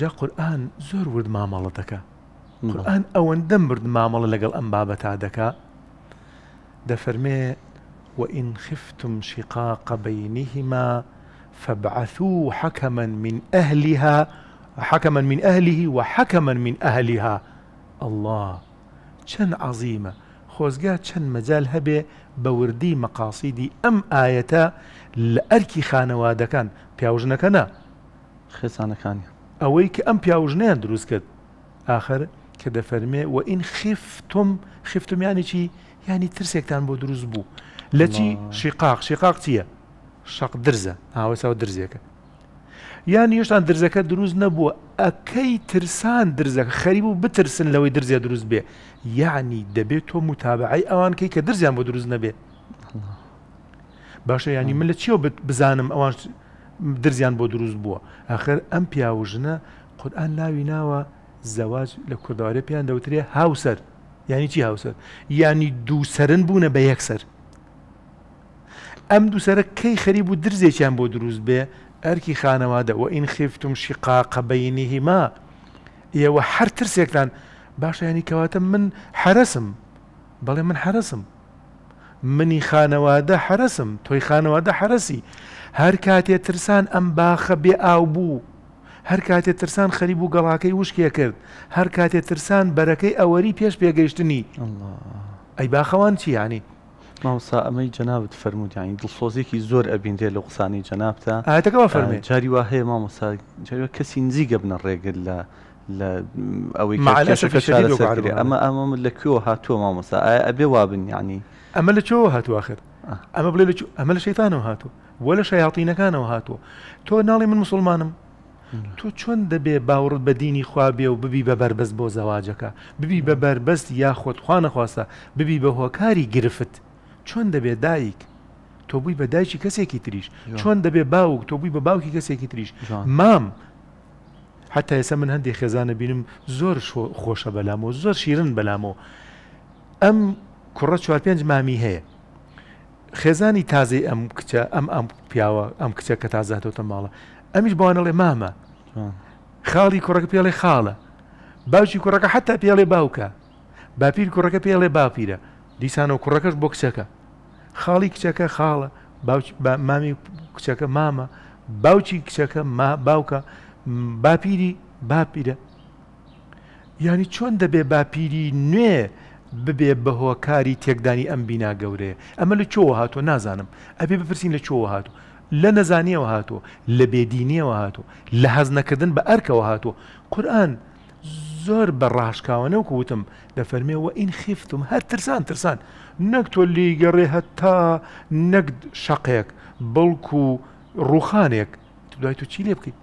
جا قرآن زور ورد مامەڵە دەکە نعم. قورآن ئەوەندە مرد مامەڵە لەگەڵ ئەم بابەتا دەکە دەفەرمێ وإن خفتم شقاق بينهما فابعثوا حكما من أهلها حكما من أهله وحكما من أهلها الله چەند عظیمە خۆزگا مجال هبه بوردي مقاصدي أم ئەم لأركي لە ئەرکی خانەوادەکان پیاوژنەکە نە خێسانەکانی ئەوەی کە ئەم پیاوژنیان دروست کرد آخر کە دەفەرمێ و ئین خفتم خفتمیانی چی ینی ترسێکتان بۆ دروست بوو لە چی شقاق شقاق چییە شق درزە ئاوەساوە درزیەکە یان هێشتان درزەکە دروست نەبووە ئەکەی ترسان درزەکە خەریب و بترسن لەوەی درزیە دروست بێ یعنی دەبێت تۆ متابعی ئەوان کەی کە درزیان بۆ دروست نەبێ باشە ینی من لە چیەوە بزانم ئەوان درزیان بۆ دروست بووە ئەخر ئەم پیاوژنە قودان لاوی ناوە زەواج لە کوردوارە پیان دەوترێ هاوسەر ینی چی هاوسەر ینی دووسەرن بوونە بە یەکسەر ئەم دووسرە کەی خەریب و درزێکیان بۆ دروست بێ ئەرکی خانەوادە و ئین خفتم شقاقەبینیهیما ئێوە هەر ترسێکتان باشە ینی کەواتە من حرەسم بەڵێ من حرەسم منی خانەوادە حرەسم تۆی خانەوادە حرەسی هەر کاتێ ترسان ئەم باخە بێ ئاو بوو هەر کاتێ ترسان خەریب و گەڵاکەی وشکێ کرد هەر کاتێ ترسان بەرەکەی ئەوەری پێش پێگەیشتنی ئەی باخەوان چی ینی ماوسا ئەمەی جەناوت فەرمودیانی دڵسۆزێکی زۆر ئەبیندێ لە قسانی جەنابتە ئاەتەکەەوە فەرمی جاری وا هەیە مامۆسا کەسی نزیگە بنە ڕێگر لە لە ئەوەی ئەمە ئەمە لەکوێ هاتووە مامۆسا ئەبێ وابن ینی ئەمە لە چۆ هاتو آخر ئەمە بڵێ ئەمە لە شەیتانەوە هاتوو وە لە شەیاقینەکانەوە هاتووە تۆ ناڵی من مسلمانم تۆ چۆن دەبێ باورت بە دینی خوابێ و ببی بە بەربەست بۆ زەواجەکە ببی بە بەربەست یا خۆتخوا نەخواستە ببی بە هۆکاری گرفت چۆن دەبێ دایک تۆ بووی بە دایکی کەسێکی تریش چۆن دەبێ باوک تۆ بووی بە باوکی کەسێکی تریش مام حتا ئێستا من هەندێک خێزانە بینم زۆر خۆشە بەلامەوە زۆر شیرن بەلامەوە ئەم کوڕە چوار پێنج مامی هەیە خێزانی تازی ئەم کچە ئەم ئەم پیاوە ئەم کچە کە تازاتۆتە ماڵە ئەمیش بۆوانەڵێ مامە خاڵی کوڕەکە پێڵێ خاڵە باوکی کوڕەکە حتا پێڵێ باوکە باپیر کوڕەکە پێڵێ باپیرە دیسانەوە کوڕەکەش بۆ کچەکە خاڵی کچەکە خاڵە مامی کچەکە مامە باوکی کچەکە باوکە باپیری باپیرە ینی چۆن دەبێ باپیری نوێ ببێ بەهۆکاری تێکدانی ئەم بینا گەورەیە ئەمە لە چۆوە هاتۆ نازانم ئەبێ بپرسین لە چۆوە هاتوو لە نەزانیەوە هاتووە لە بێدینیەوە هاتوو لە حەزنەکردن بە ئەرکەوە هاتووە قورآن زۆر بە ڕاشکاوەنەوە کووتم دەفەرمێەوە ئین خفتم هەر ترسان ترسان نەک تۆ لیگەڕێ هەتا نەک شەقێک بەڵکو و ڕوخانێک دوای تۆ چی لێ بکەیت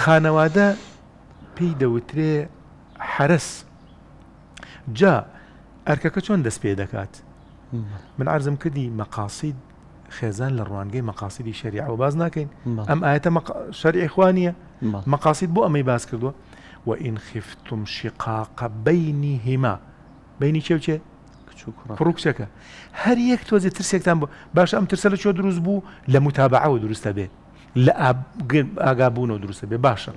خانەوادە پێی دەوترێ حرس جا ئەرکەکە چۆن دەست پێ دەکات من ئارزم کردی مەقاسید خێزان لە ڕوانگەی مەقاسیدی شەریع و باز ناکەین ئەم ئاەتە شەرعیخوانیە مەقاسید بۆ ئەمەی باز کردووە و ئین خفتم شقاقە بینی هیما بینی چێوچێ فڕوکچەکە هەر یەک تۆزی ترسێکتان بۆ باش ئەم ترسە لە چۆ دروست بوو لە متابعەوە دروستە بێ لە ئاگابوونەوە دروستە بێ باشە.